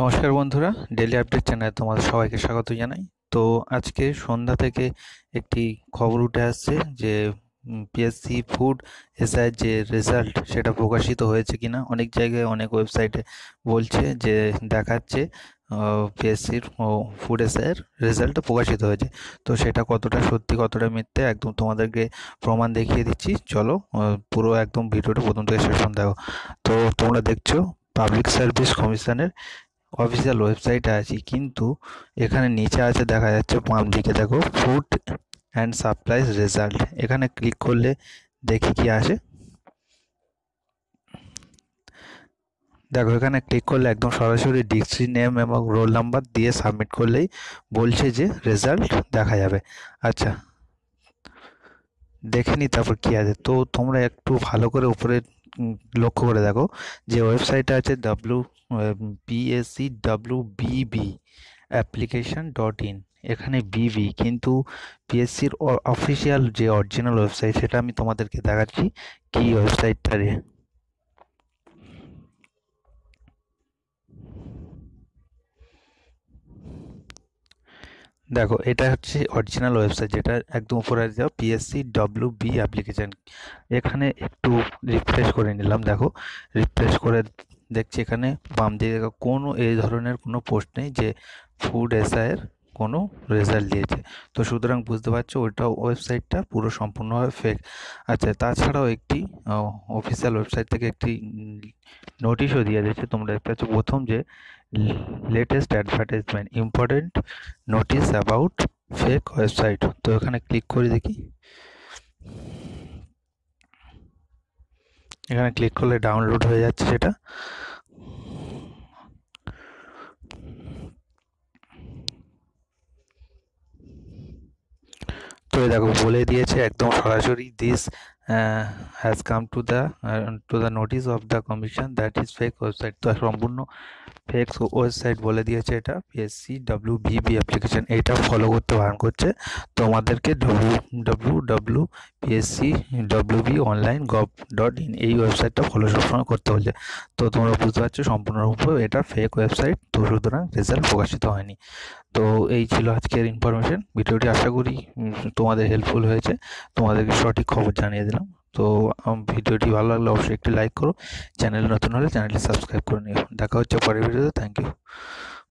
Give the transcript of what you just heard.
নমস্কার বন্ধুরা daily update চ্যানেলে তোমাদের সবাইকে স্বাগত জানাই তো আজকে সন্ধ্যা থেকে একটি খবর উঠে আসছে যে পিএসসি ফুড এসআই যে রেজাল্ট সেটা প্রকাশিত হয়েছে কিনা অনেক জায়গায় অনেক ওয়েবসাইটে বলছে যে দেখাচ্ছে পিএসসির ফুড এসআইয়ের রেজাল্ট প্রকাশিত হয়েছে তো সেটা কতটা সত্যি কতটা মিথ্যে একদম তোমাদেরকে প্রমাণ দেখিয়ে দিচ্ছি চলো পুরো একদম ভিডিওটা প্রথম থেকে শেষ দেখো তো তোমরা দেখছো পাবলিক সার্ভিস কমিশনের অফিসিয়াল ওয়েবসাইটে আছি কিন্তু এখানে নিচে আছে দেখা যাচ্ছে বাম দিকে দেখো ফুড অ্যান্ড সাপ্লাইজ রেজাল্ট এখানে ক্লিক করলে দেখি কি আসে দেখো এখানে ক্লিক করলে একদম সরাসরি ডিস্ট্রি নেম এবং রোল নাম্বার দিয়ে সাবমিট করলেই বলছে যে রেজাল্ট দেখা যাবে আচ্ছা দেখে নি তারপর কী আছে তো তোমরা একটু ভালো করে উপরে লক্ষ্য করে দেখো যে ওয়েবসাইটটা আছে W BSC W BB application dot in এখানে বিবি কিন্তু পিএসসির অফিসিয়াল যে অরিজিনাল ওয়েবসাইট সেটা আমি তোমাদেরকে দেখাচ্ছি কী ওয়েবসাইটটা রে দেখো এটা হচ্ছে অরিজিনাল ওয়েবসাইট যেটা একদম উপরে যাও পিএসসি ডব্লিউ বি অ্যাপ্লিকেশান এখানে একটু রিফ্রেশ করে নিলাম দেখো রিফ্রেশ করে দেখছি এখানে বাম দিকে কোনো এই ধরনের কোনো পোস্ট নেই যে ফুড এসআইয়ের কোনো রেজাল্ট দিয়েছে তো সুতরাং বুঝতে পারছো ওইটা ওয়েবসাইটটা পুরো সম্পূর্ণভাবে ফেক আচ্ছা তাছাড়াও একটি অফিসিয়াল ওয়েবসাইট থেকে একটি নোটিশও দিয়ে দিয়েছে তোমরা দেখতে পাচ্ছ প্রথম যে latest advertisement important notice about fake website তো এখানে ক্লিক করে দেখি এখানে ক্লিক করলে ডাউনলোড হয়ে যাচ্ছে সেটা দেখো বলে দিয়েছে একদম সরাসরি this has come to the to the notice of the commission that is fake website তো সম্পূর্ণ ফেক ওয়েবসাইট বলে দিয়েছে এটা পিএসসি ডাব্লিউ ভিবি অ্যাপ্লিকেশন এইটা ফলো করতে বারণ করছে তোমাদেরকে W W W PSC W B online gov dot in এই ওয়েবসাইটটা ফলো সবসময় করতে হচ্ছে তো তোমরা বুঝতে পারছো সম্পূর্ণরূপে এটা ফেক ওয়েবসাইট তো সুতরাং রেজাল্ট প্রকাশিত হয়নি তো এই ছিল আজকের ইনফরমেশন ভিডিওটি আশা করি তোমাদের হেল্পফুল হয়েছে তোমাদেরকে সঠিক খবর জানিয়ে দিলাম তো ভিডিওটি ভালো লাগলে অবশ্যই একটি লাইক করো চ্যানেল নতুন হলে চ্যানেলটি সাবস্ক্রাইব করে নিও দেখা হচ্ছে পরের ভিডিওতে থ্যাংক ইউ